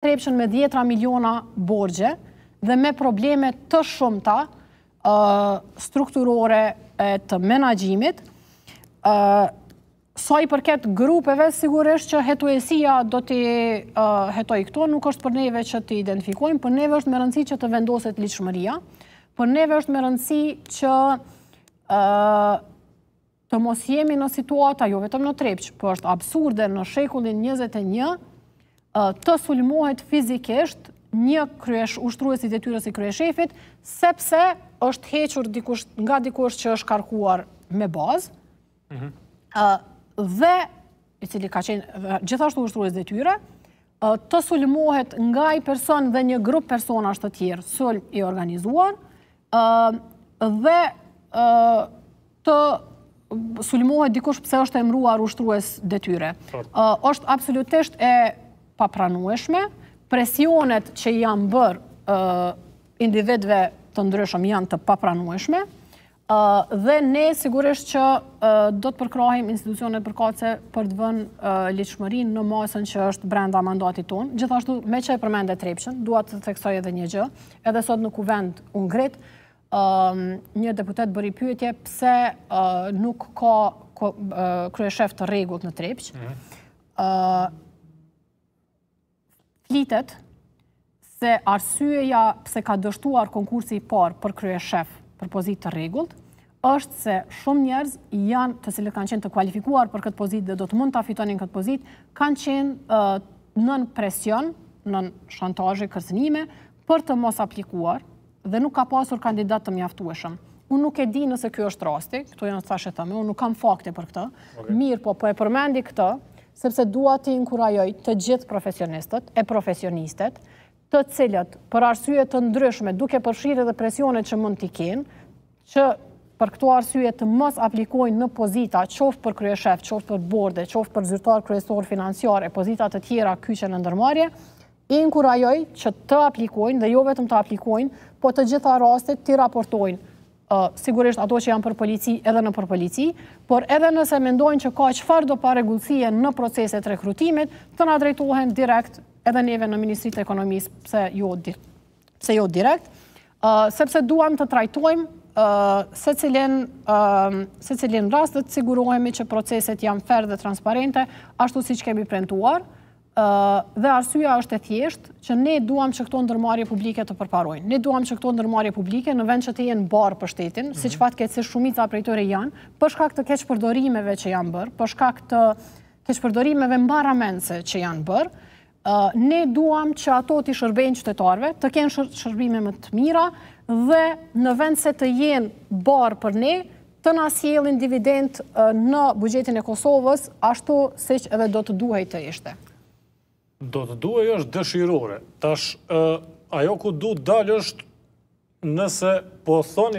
trepshën me djetra miliona borgje dhe me probleme të shumëta strukturore të menagjimit. Soj përket grupeve, sigurisht që hetuesia do të hetoj këto, nuk është për neve që të identifikojmë, për neve është me rëndësi që të vendoset liqëmëria, për neve është me rëndësi që të mos jemi në situata, jo vetëm në trepqë, për po është absurde në shekullin 21, të sulmohet fizikisht një kryesh ushtruesit e tyres kryeshefit, sepse është hequr dikush, nga dikush që është karkuar me bazë, mhm. dhe, i cili ka qenë gjithashtu ushtruesit e tyre, të sulmohet nga i person dhe një grup persona është të tjerë, sulm i organizuar, dhe të sulmohet dikush pëse është emruar ushtrues dhe tyre. është absolutisht e papranueshme, presionet që janë bërë individve të ndryshëm janë të papranueshme, dhe ne sigurisht që do të përkrahim institucionet përkace për të vënë lichëmërin në masën që është brenda mandatit ton. Gjithashtu, me që e përmende Trepqën, duat të teksoj edhe një gjë, edhe sot në kuvend unë grit, një deputet bëri pyetje pëse nuk ka kryesheft të regut në trepqë, mhm ditet se arsyeja pse ka dështuar konkursi i parë për krye shef për pozitë të regullt, është se shumë njerëz janë të cilët kanë qenë të kualifikuar për këtë pozitë dhe do të mund të afitonin këtë pozitë, kanë qenë nën presion, nën shantajë kërcënime, për të mos aplikuar dhe nuk ka pasur kandidat të mjaftueshëm. Unë nuk e di nëse kjo është rasti, këto janë të thashe thëme, unë nuk kam fakte për këtë, mirë po për po e përmendi këtë, sepse dua të inkurajoj të gjithë profesionistët e profesionistët, të cilët për arsye të ndryshme, duke përshirë dhe presionet që mund t'i kenë, që për këto arsye të mos aplikojnë në pozita, qoftë për krye shef, qoftë për borde, qoftë për zyrtar kryesor financiar e pozita të tjera kyqe në ndërmarje, inkurajoj që të aplikojnë dhe jo vetëm të aplikojnë, po të gjitha rastet t'i raportojnë sigurisht ato që janë për polici, edhe në për polici, por edhe nëse mendojnë që ka qëfar do paregullësie në proceset rekrutimit, të nga drejtohen direkt edhe neve në Ministrit e Ekonomisë, pse jo, jo direkt, sepse duham të trajtojmë se cilin rast dhe të sigurohemi që proceset janë fer dhe transparente, ashtu si që kemi prentuar, dhe arsyeja është e thjeshtë që ne duam që këto ndërmarrje publike të përparojnë. Ne duam që këto ndërmarrje publike në vend që të jenë barë për shtetin, që mhm. fatë siç si shumica prej tyre janë, për shkak të përdorimeve që janë bërë, për shkak të keq përdorimeve që janë bërë, ne duam që ato të shërbejnë qytetarëve, të kenë shërbime më të mira dhe në vend se të jenë barë për ne, të na sjellin dividend në buxhetin e Kosovës ashtu siç edhe do të duhej të ishte. Do të duhe është dëshirore. Tash, ajo ku du dalë është nëse po thoni